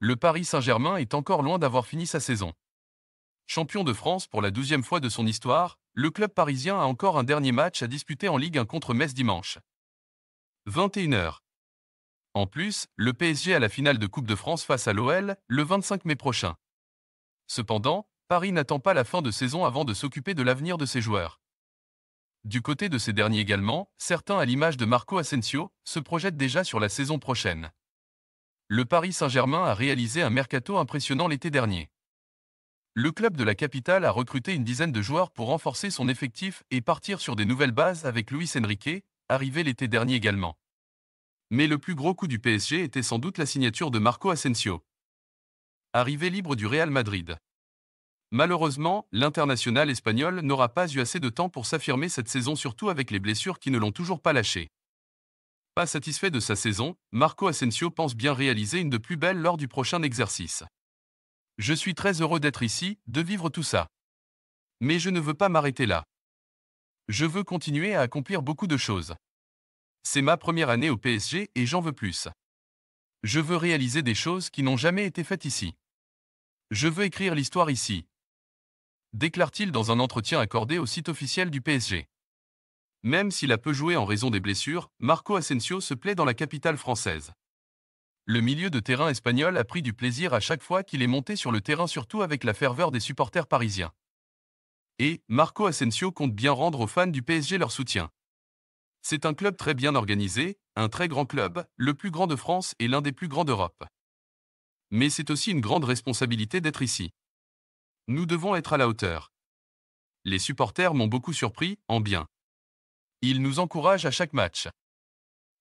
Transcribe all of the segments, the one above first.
le Paris Saint-Germain est encore loin d'avoir fini sa saison. Champion de France pour la douzième fois de son histoire, le club parisien a encore un dernier match à disputer en Ligue 1 contre Metz dimanche. 21h. En plus, le PSG a la finale de Coupe de France face à l'OL, le 25 mai prochain. Cependant, Paris n'attend pas la fin de saison avant de s'occuper de l'avenir de ses joueurs. Du côté de ces derniers également, certains à l'image de Marco Asensio, se projettent déjà sur la saison prochaine le Paris Saint-Germain a réalisé un mercato impressionnant l'été dernier. Le club de la capitale a recruté une dizaine de joueurs pour renforcer son effectif et partir sur des nouvelles bases avec Luis Enrique, arrivé l'été dernier également. Mais le plus gros coup du PSG était sans doute la signature de Marco Asensio. Arrivé libre du Real Madrid. Malheureusement, l'international espagnol n'aura pas eu assez de temps pour s'affirmer cette saison surtout avec les blessures qui ne l'ont toujours pas lâché satisfait de sa saison, Marco Asensio pense bien réaliser une de plus belles lors du prochain exercice. Je suis très heureux d'être ici, de vivre tout ça. Mais je ne veux pas m'arrêter là. Je veux continuer à accomplir beaucoup de choses. C'est ma première année au PSG et j'en veux plus. Je veux réaliser des choses qui n'ont jamais été faites ici. Je veux écrire l'histoire ici. Déclare-t-il dans un entretien accordé au site officiel du PSG. Même s'il a peu joué en raison des blessures, Marco Asensio se plaît dans la capitale française. Le milieu de terrain espagnol a pris du plaisir à chaque fois qu'il est monté sur le terrain surtout avec la ferveur des supporters parisiens. Et Marco Asensio compte bien rendre aux fans du PSG leur soutien. C'est un club très bien organisé, un très grand club, le plus grand de France et l'un des plus grands d'Europe. Mais c'est aussi une grande responsabilité d'être ici. Nous devons être à la hauteur. Les supporters m'ont beaucoup surpris, en bien. Il nous encourage à chaque match.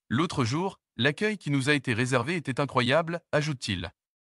L'autre jour, l'accueil qui nous a été réservé était incroyable, ajoute-t-il.